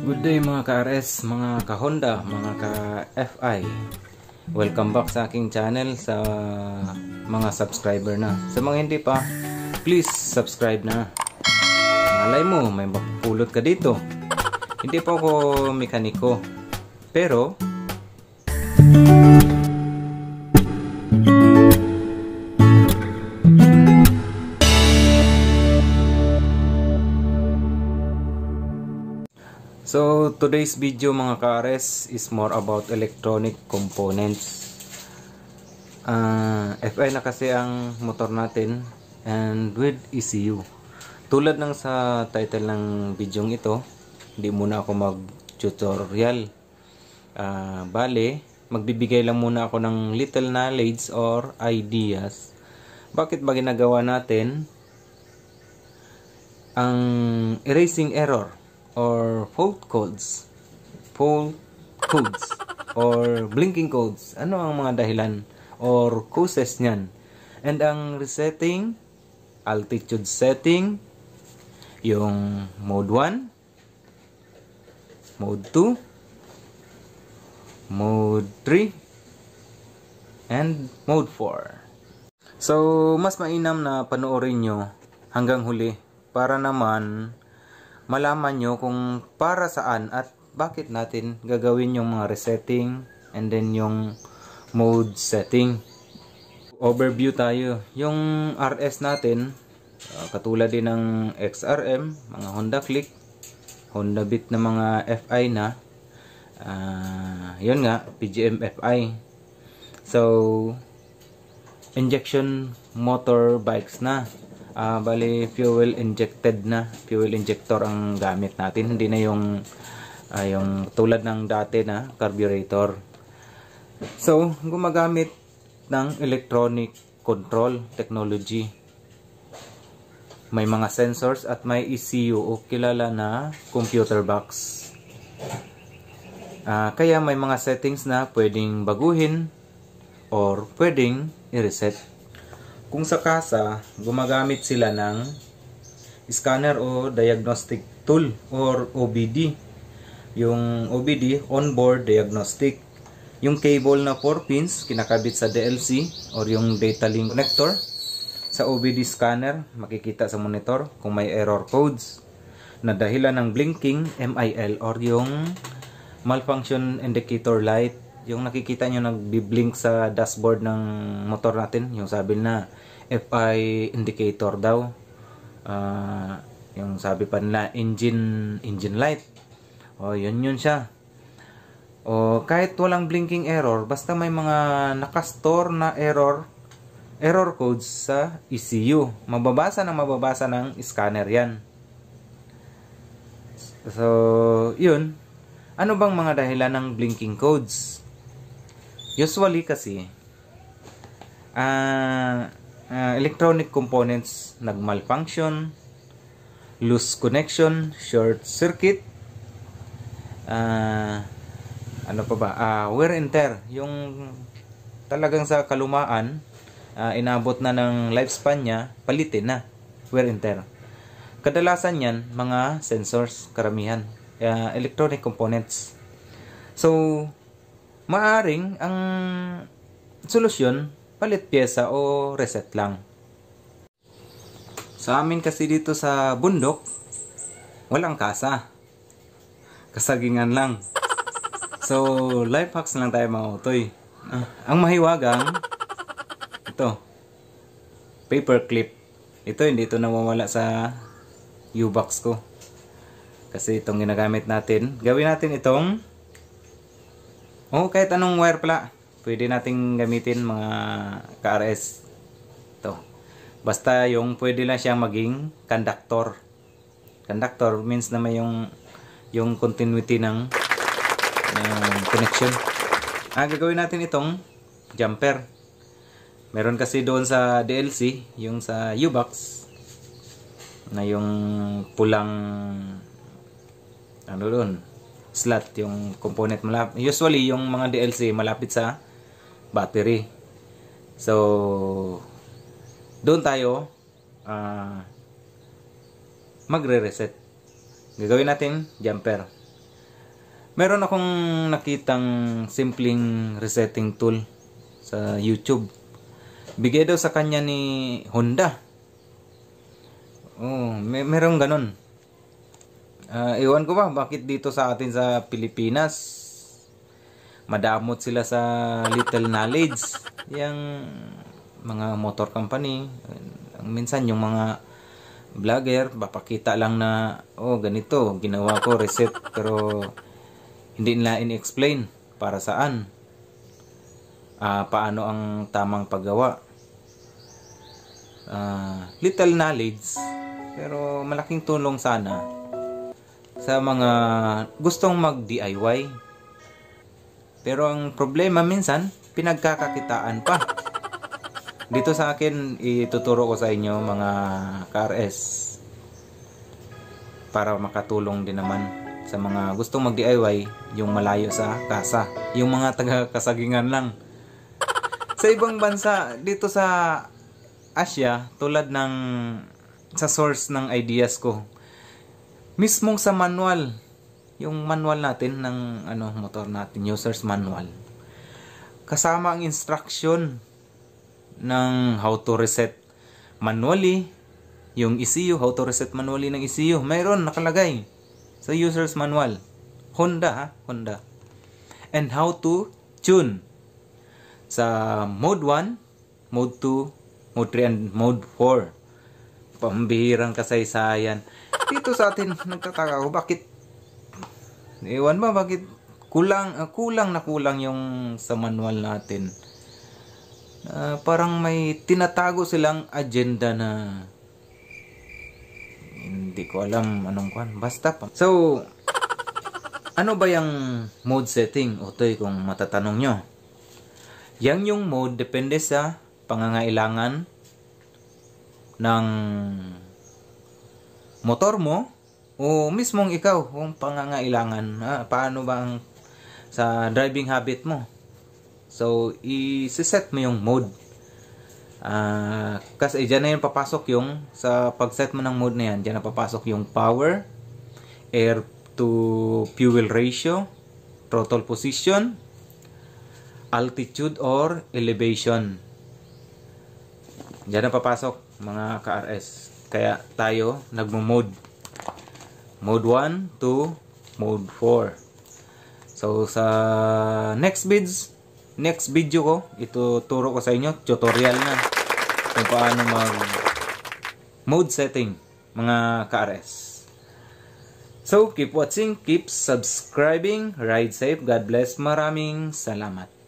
Good day mga ka-RS, mga ka-Honda, mga ka-FI Welcome back sa aking channel sa mga subscriber na Sa mga hindi pa, please subscribe na Malay mo, may mapupulot ka dito Hindi pa ako mekaniko Pero So today's video mga kares is more about electronic components. Uh, ah, FI na kasi ang motor natin and with ECU. Tulad ng sa title ng video ito, hindi muna ako mag tutorial. Uh, ah, bale, magbibigay lang muna ako ng little knowledge or ideas. Bakit ba ginagawa natin ang erasing error? or fault codes, fault codes, or blinking codes. Ano ang mga dahilan or causes niyan? And ang resetting, altitude setting, yung mode 1, mode 2, mode 3, and mode 4. So, mas mainam na panoorin nyo hanggang huli para naman malaman nyo kung para saan at bakit natin gagawin yung mga resetting and then yung mode setting. Overview tayo. Yung RS natin, ah, katulad din ng XRM, mga Honda Click, Honda Beat na mga FI na, uh, yun nga, PGM FI. So, injection motor bikes na uh, ah, bali fuel injected na fuel injector ang gamit natin hindi na yung uh, yung tulad ng dati na carburetor so gumagamit ng electronic control technology may mga sensors at may ECU o kilala na computer box uh, kaya may mga settings na pwedeng baguhin or pwedeng i-reset kung sa kasa, gumagamit sila ng scanner o diagnostic tool or OBD. Yung OBD, onboard diagnostic. Yung cable na 4 pins, kinakabit sa DLC or yung data link connector. Sa OBD scanner, makikita sa monitor kung may error codes na dahilan ng blinking, MIL or yung malfunction indicator light yung nakikita nyo nagbi-blink sa dashboard ng motor natin, yung sabi na FI indicator daw. Uh, yung sabi pa nila engine engine light. O yun yun siya. O kahit walang blinking error, basta may mga nakastore na error error codes sa ECU. Mababasa na mababasa ng scanner 'yan. So, yun. Ano bang mga dahilan ng blinking codes? Usually kasi, uh, uh, electronic components nagmalfunction, loose connection, short circuit, uh, ano pa ba, uh, wear and tear, yung talagang sa kalumaan, uh, inabot na ng lifespan niya, palitin na, wear and tear. Kadalasan yan, mga sensors, karamihan, uh, electronic components. So, Maaring ang solusyon, palit pyesa o reset lang. Sa amin kasi dito sa bundok, walang kasa. Kasagingan lang. So, life hacks lang tayo mga utoy. Ah, ang mahiwagang, ito, paperclip. Ito, hindi ito nawawala sa U-box ko. Kasi itong ginagamit natin. Gawin natin itong Oh, kahit anong wire pala, pwede nating gamitin mga KRS. to. Basta yung pwede lang siyang maging conductor. Conductor means na yung yung continuity ng ng connection. Ah, gagawin natin itong jumper. Meron kasi doon sa DLC, yung sa U-Box, na yung pulang ano doon, slot yung component. Malapit, usually, yung mga DLC malapit sa battery. So, doon tayo uh, magre-reset. Gagawin natin jumper. Meron akong nakitang simpleng resetting tool sa YouTube. Bigay daw sa kanya ni Honda. Oh, may merong ganun. Uh, ah, ewan ko ba bakit dito sa atin sa Pilipinas madamot sila sa little knowledge yung mga motor company minsan yung mga vlogger papakita lang na oh ganito ginawa ko reset pero hindi nila in-explain para saan uh, paano ang tamang paggawa uh, little knowledge pero malaking tulong sana sa mga gustong mag-DIY. Pero ang problema minsan, pinagkakakitaan pa. Dito sa akin, ituturo ko sa inyo mga KRS para makatulong din naman sa mga gustong mag-DIY yung malayo sa kasa. Yung mga taga-kasagingan lang. Sa ibang bansa, dito sa Asia, tulad ng sa source ng ideas ko, mismong sa manual yung manual natin ng ano motor natin user's manual kasama ang instruction ng how to reset manually yung ECU how to reset manually ng ECU mayroon nakalagay sa user's manual Honda ha Honda and how to tune sa mode 1 mode 2 mode 3 and mode 4 pambihirang kasaysayan dito sa atin nagtataka ako bakit iwan ba bakit kulang uh, kulang na kulang yung sa manual natin uh, parang may tinatago silang agenda na hindi ko alam anong kwan basta pa so ano ba yung mode setting utoy kung matatanong nyo yang yung mode depende sa pangangailangan ng motor mo o mismong ikaw kung pangangailangan ah, paano ba ang sa driving habit mo so i-set mo yung mode ah, kasi dyan na yun papasok yung sa pag-set mo ng mode na yan dyan na papasok yung power air to fuel ratio throttle position altitude or elevation dyan na papasok mga KRS kaya tayo nagmo-mode. Mode 1, 2, mode 4. So sa next bids, next video ko, ito ituturo ko sa inyo tutorial na kung paano mag mode setting mga KRS. So keep watching, keep subscribing, ride safe, God bless, maraming salamat.